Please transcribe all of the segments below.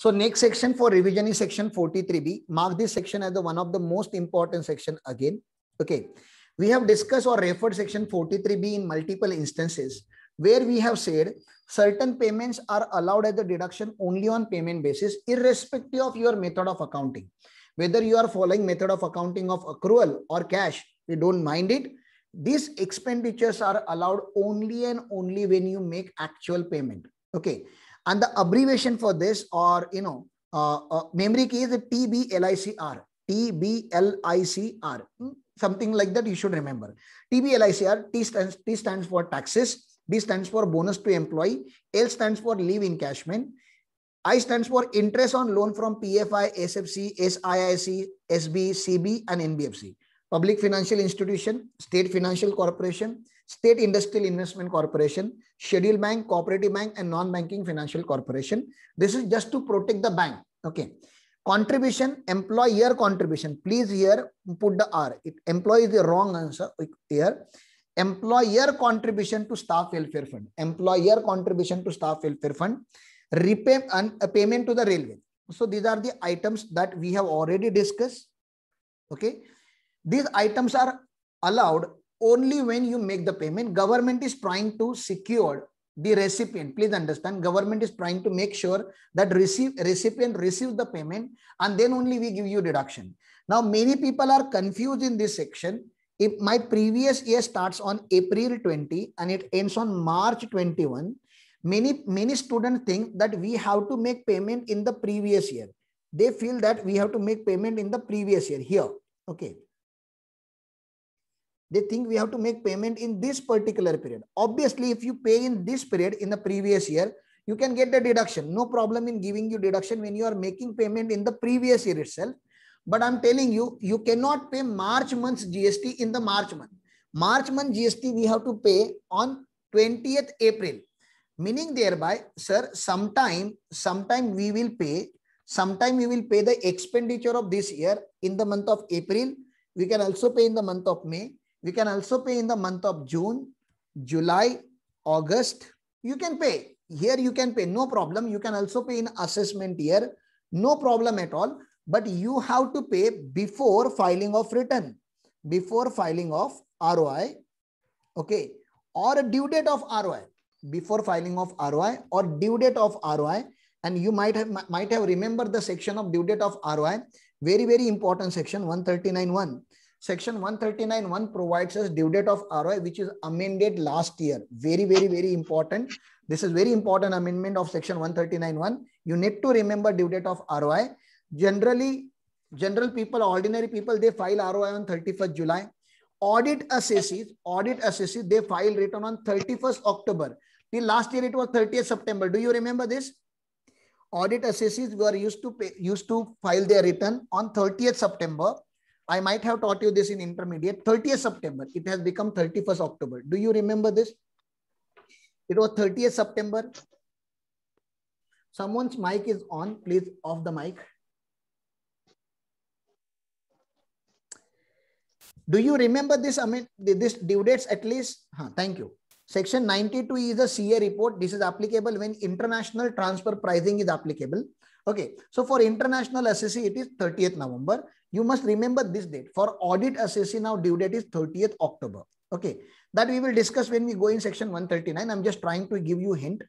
So next section for revision is section 43B. Mark this section as the one of the most important section again. Okay. We have discussed or referred section 43B in multiple instances where we have said certain payments are allowed as a deduction only on payment basis irrespective of your method of accounting. Whether you are following method of accounting of accrual or cash, we don't mind it. These expenditures are allowed only and only when you make actual payment. Okay. And the abbreviation for this or, you know, uh, uh, memory key is TBLICR. TBLICR. Hmm? Something like that you should remember. TBLICR, T stands, T stands for taxes. B stands for bonus to employee. L stands for leave encashment. I stands for interest on loan from PFI, SFC, SIIC, SB, CB, and NBFC. Public Financial Institution, State Financial Corporation, State Industrial Investment Corporation, Scheduled Bank, Cooperative Bank, and Non-Banking Financial Corporation. This is just to protect the bank. Okay. Contribution, employer contribution. Please here put the R. It employee is the wrong answer here. Employer contribution to staff welfare fund. Employer contribution to staff welfare fund. Repay and a uh, payment to the railway. So these are the items that we have already discussed. Okay. These items are allowed only when you make the payment government is trying to secure the recipient please understand government is trying to make sure that receive, recipient receive the payment and then only we give you deduction now many people are confused in this section if my previous year starts on april 20 and it ends on march 21 many many students think that we have to make payment in the previous year they feel that we have to make payment in the previous year here okay they think we have to make payment in this particular period. Obviously, if you pay in this period in the previous year, you can get the deduction. No problem in giving you deduction when you are making payment in the previous year itself. But I'm telling you, you cannot pay March month's GST in the March month. March month GST we have to pay on 20th April. Meaning thereby, sir, sometime, sometime we will pay, sometime we will pay the expenditure of this year in the month of April. We can also pay in the month of May you can also pay in the month of June, July, August. You can pay. Here you can pay, no problem. You can also pay in assessment year, no problem at all. But you have to pay before filing of return, before filing of ROI, okay, or due date of ROI, before filing of ROI or due date of ROI. And you might have might have remembered the section of due date of ROI, very, very important section 139.1 Section 139 1 provides us due date of ROI, which is amended last year. Very, very, very important. This is very important amendment of section 139 1. You need to remember due date of ROI. Generally, general people, ordinary people, they file ROI on 31st July. Audit assesses, audit assesses, they file return on 31st October. Till last year, it was 30th September. Do you remember this? Audit assesses were used to pay, used to file their return on 30th September I might have taught you this in intermediate, 30th September. It has become 31st October. Do you remember this? It was 30th September. Someone's mic is on. Please off the mic. Do you remember this? I mean, this due dates at least? Huh, thank you. Section 92 is a CA report. This is applicable when international transfer pricing is applicable. Okay, so for international SEC, it is 30th November. You must remember this date. For audit SEC now due date is 30th October. Okay, that we will discuss when we go in section 139. I'm just trying to give you hint.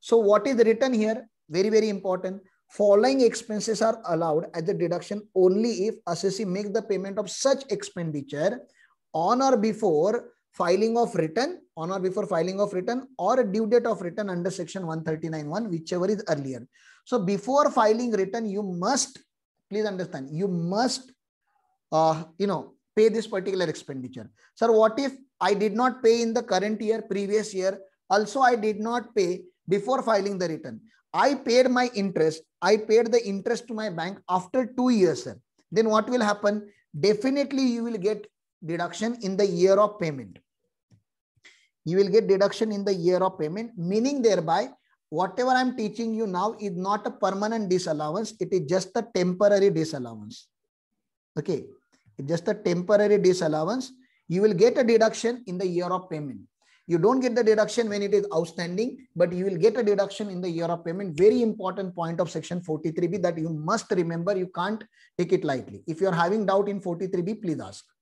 So what is written here? Very, very important. Following expenses are allowed as a deduction only if SEC make the payment of such expenditure on or before filing of return on or before filing of return or a due date of return under section 139.1 whichever is earlier. So before filing return you must please understand you must uh, you know pay this particular expenditure. Sir what if I did not pay in the current year previous year also I did not pay before filing the return. I paid my interest. I paid the interest to my bank after two years. Sir. Then what will happen? Definitely you will get deduction in the year of payment you will get deduction in the year of payment, meaning thereby whatever I'm teaching you now is not a permanent disallowance. It is just a temporary disallowance. Okay. It's just a temporary disallowance. You will get a deduction in the year of payment. You don't get the deduction when it is outstanding, but you will get a deduction in the year of payment. Very important point of section 43B that you must remember. You can't take it lightly. If you're having doubt in 43B, please ask.